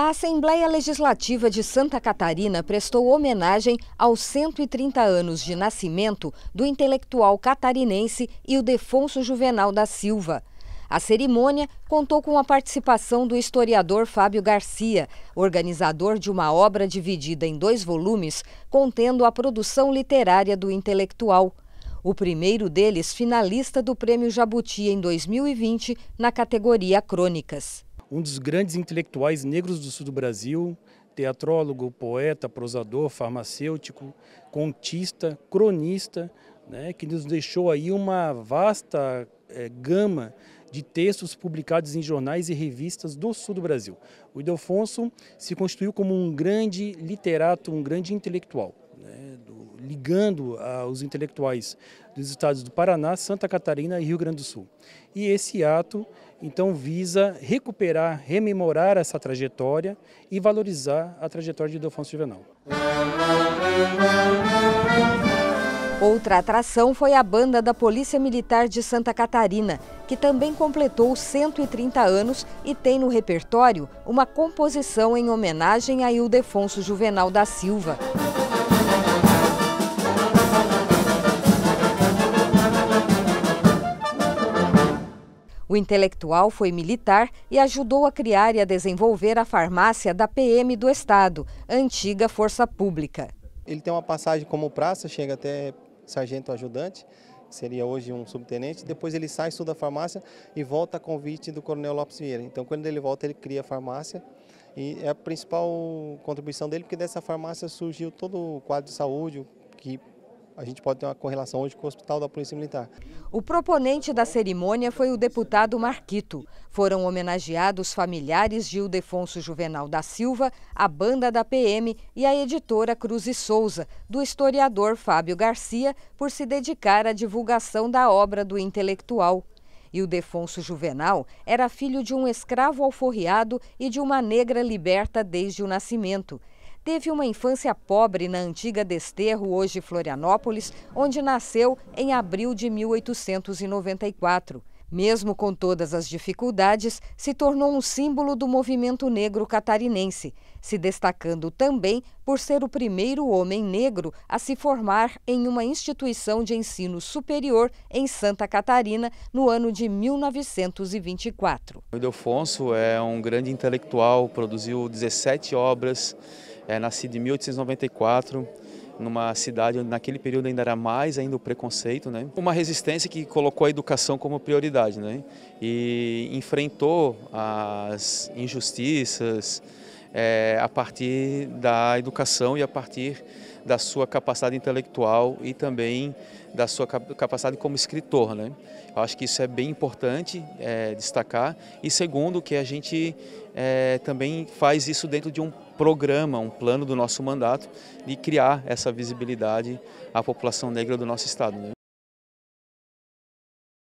A Assembleia Legislativa de Santa Catarina prestou homenagem aos 130 anos de nascimento do intelectual catarinense Ildefonso Juvenal da Silva. A cerimônia contou com a participação do historiador Fábio Garcia, organizador de uma obra dividida em dois volumes, contendo a produção literária do intelectual. O primeiro deles finalista do Prêmio Jabuti em 2020 na categoria Crônicas um dos grandes intelectuais negros do sul do Brasil, teatrólogo, poeta, prosador, farmacêutico, contista, cronista, né, que nos deixou aí uma vasta é, gama de textos publicados em jornais e revistas do sul do Brasil. O Ildefonso se constituiu como um grande literato, um grande intelectual, né, do, ligando aos intelectuais dos estados do Paraná, Santa Catarina e Rio Grande do Sul. E esse ato então visa recuperar, rememorar essa trajetória e valorizar a trajetória de Delfonso Juvenal. Outra atração foi a banda da Polícia Militar de Santa Catarina, que também completou 130 anos e tem no repertório uma composição em homenagem a Ildefonso Juvenal da Silva. intelectual foi militar e ajudou a criar e a desenvolver a farmácia da PM do Estado, antiga Força Pública. Ele tem uma passagem como praça, chega até sargento ajudante, seria hoje um subtenente, depois ele sai, estuda farmácia e volta a convite do Coronel Lopes Vieira. Então, quando ele volta, ele cria a farmácia e é a principal contribuição dele, porque dessa farmácia surgiu todo o quadro de saúde que a gente pode ter uma correlação hoje com o Hospital da Polícia Militar. O proponente da cerimônia foi o deputado Marquito. Foram homenageados familiares de Ildefonso Juvenal da Silva, a banda da PM e a editora Cruz e Souza, do historiador Fábio Garcia, por se dedicar à divulgação da obra do intelectual. E o Defonso Juvenal era filho de um escravo alforriado e de uma negra liberta desde o nascimento teve uma infância pobre na antiga Desterro, hoje Florianópolis, onde nasceu em abril de 1894. Mesmo com todas as dificuldades, se tornou um símbolo do movimento negro catarinense, se destacando também por ser o primeiro homem negro a se formar em uma instituição de ensino superior em Santa Catarina no ano de 1924. O Ildefonso é um grande intelectual, produziu 17 obras, é, nascido em 1894, numa cidade onde naquele período ainda era mais ainda o preconceito, né? Uma resistência que colocou a educação como prioridade, né? E enfrentou as injustiças, é, a partir da educação e a partir da sua capacidade intelectual e também da sua capacidade como escritor. Né? Eu acho que isso é bem importante é, destacar. E segundo, que a gente é, também faz isso dentro de um programa, um plano do nosso mandato de criar essa visibilidade à população negra do nosso estado. Né?